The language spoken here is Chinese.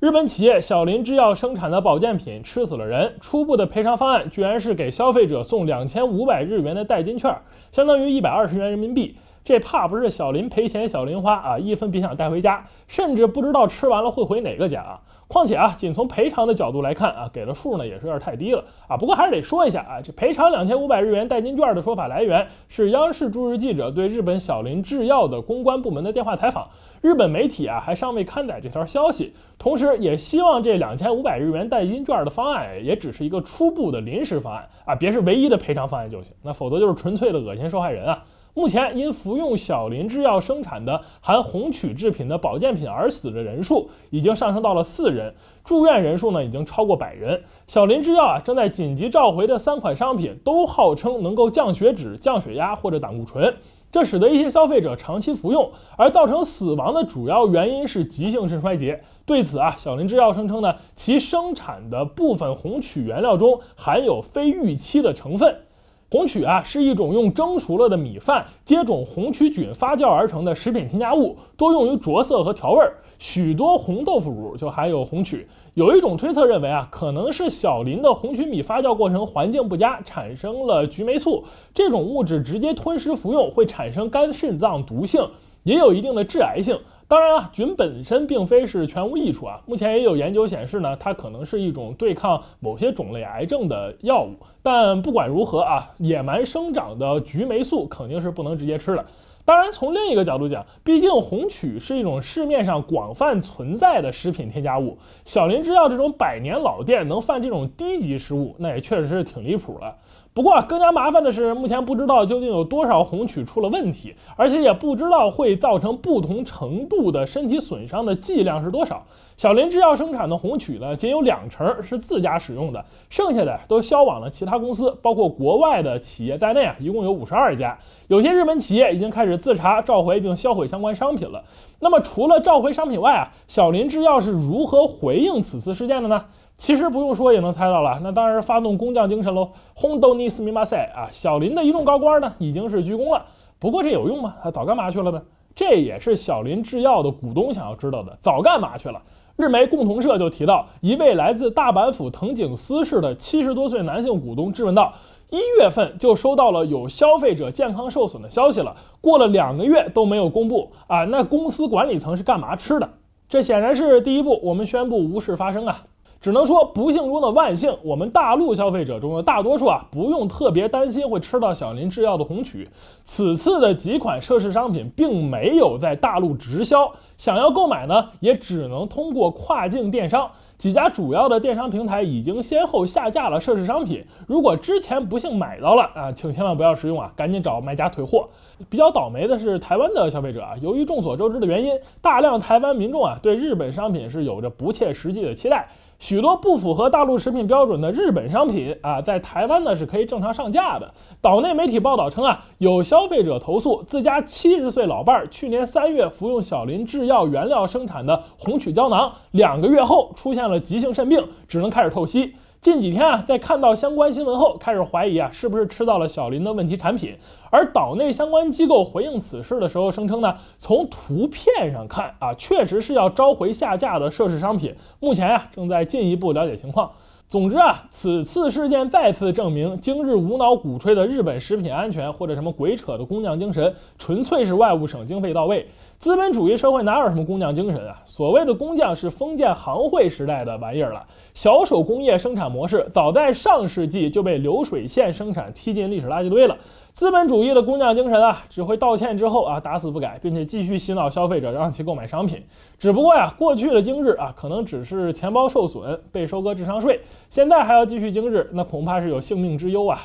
日本企业小林制药生产的保健品吃死了人，初步的赔偿方案居然是给消费者送两千五百日元的代金券，相当于一百二十元人民币。这怕不是小林赔钱小林花啊，一分别想带回家，甚至不知道吃完了会回哪个家啊！况且啊，仅从赔偿的角度来看啊，给的数呢也是有点太低了啊。不过还是得说一下啊，这赔偿两千五百日元代金券的说法来源是央视驻日记者对日本小林制药的公关部门的电话采访，日本媒体啊还尚未刊载这条消息。同时，也希望这两千五百日元代金券的方案也只是一个初步的临时方案啊，别是唯一的赔偿方案就行，那否则就是纯粹的恶心受害人啊！目前因服用小林制药生产的含红曲制品的保健品而死的人数已经上升到了四人，住院人数呢已经超过百人。小林制药啊正在紧急召回的三款商品都号称能够降血脂、降血压或者胆固醇，这使得一些消费者长期服用而造成死亡的主要原因是急性肾衰竭。对此啊，小林制药声称呢其生产的部分红曲原料中含有非预期的成分。红曲啊，是一种用蒸熟了的米饭接种红曲菌发酵而成的食品添加物，多用于着色和调味儿。许多红豆腐乳就含有红曲。有一种推测认为啊，可能是小林的红曲米发酵过程环境不佳，产生了菊霉素这种物质，直接吞食服用会产生肝肾脏毒性，也有一定的致癌性。当然啊，菌本身并非是全无益处啊。目前也有研究显示呢，它可能是一种对抗某些种类癌症的药物。但不管如何啊，野蛮生长的菊霉素肯定是不能直接吃的。当然，从另一个角度讲，毕竟红曲是一种市面上广泛存在的食品添加物，小林制药这种百年老店能犯这种低级失误，那也确实是挺离谱了。不过，更加麻烦的是，目前不知道究竟有多少红曲出了问题，而且也不知道会造成不同程度的身体损伤的剂量是多少。小林制药生产的红曲呢，仅有两成是自家使用的，剩下的都销往了其他公司，包括国外的企业在内啊，一共有五十二家。有些日本企业已经开始自查、召回并销毁相关商品了。那么，除了召回商品外啊，小林制药是如何回应此次事件的呢？其实不用说也能猜到了，那当然发动工匠精神喽，轰斗尼斯米巴塞啊！小林的一众高官呢已经是鞠躬了，不过这有用吗？他早干嘛去了呢？这也是小林制药的股东想要知道的，早干嘛去了？日媒共同社就提到，一位来自大阪府藤井司氏的七十多岁男性股东质问道：“一月份就收到了有消费者健康受损的消息了，过了两个月都没有公布啊？那公司管理层是干嘛吃的？”这显然是第一步，我们宣布无事发生啊。只能说不幸中的万幸，我们大陆消费者中的大多数啊，不用特别担心会吃到小林制药的红曲。此次的几款涉事商品并没有在大陆直销，想要购买呢，也只能通过跨境电商。几家主要的电商平台已经先后下架了涉事商品。如果之前不幸买到了啊，请千万不要食用啊，赶紧找卖家退货。比较倒霉的是台湾的消费者啊，由于众所周知的原因，大量台湾民众啊，对日本商品是有着不切实际的期待。许多不符合大陆食品标准的日本商品啊，在台湾呢是可以正常上架的。岛内媒体报道称啊，有消费者投诉，自家七十岁老伴儿去年三月服用小林制药原料生产的红曲胶囊，两个月后出现了急性肾病，只能开始透析。近几天啊，在看到相关新闻后，开始怀疑啊，是不是吃到了小林的问题产品？而岛内相关机构回应此事的时候，声称呢，从图片上看啊，确实是要召回下架的涉事商品，目前啊，正在进一步了解情况。总之啊，此次事件再次证明，今日无脑鼓吹的日本食品安全或者什么鬼扯的工匠精神，纯粹是外务省经费到位。资本主义社会哪有什么工匠精神啊？所谓的工匠是封建行会时代的玩意儿了。小手工业生产模式早在上世纪就被流水线生产踢进历史垃圾堆了。资本主义的工匠精神啊，只会道歉之后啊打死不改，并且继续洗脑消费者，让其购买商品。只不过呀，过去的今日啊，可能只是钱包受损，被收割智商税；现在还要继续今日，那恐怕是有性命之忧啊。